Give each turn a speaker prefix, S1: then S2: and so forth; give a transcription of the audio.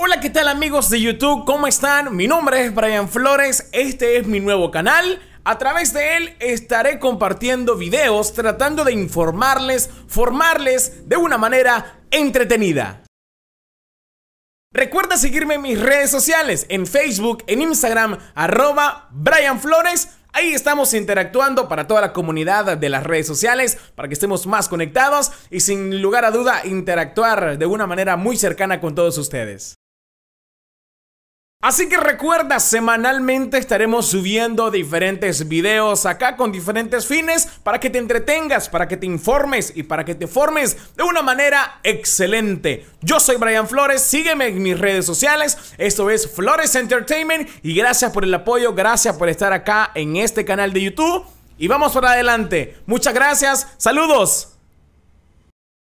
S1: Hola, ¿qué tal amigos de YouTube? ¿Cómo están? Mi nombre es Brian Flores, este es mi nuevo canal. A través de él estaré compartiendo videos tratando de informarles, formarles de una manera entretenida. Recuerda seguirme en mis redes sociales, en Facebook, en Instagram, arroba Brian Flores. Ahí estamos interactuando para toda la comunidad de las redes sociales, para que estemos más conectados y sin lugar a duda interactuar de una manera muy cercana con todos ustedes. Así que recuerda, semanalmente estaremos subiendo diferentes videos acá con diferentes fines para que te entretengas, para que te informes y para que te formes de una manera excelente. Yo soy Brian Flores, sígueme en mis redes sociales, esto es Flores Entertainment y gracias por el apoyo, gracias por estar acá en este canal de YouTube y vamos para adelante. Muchas gracias, saludos.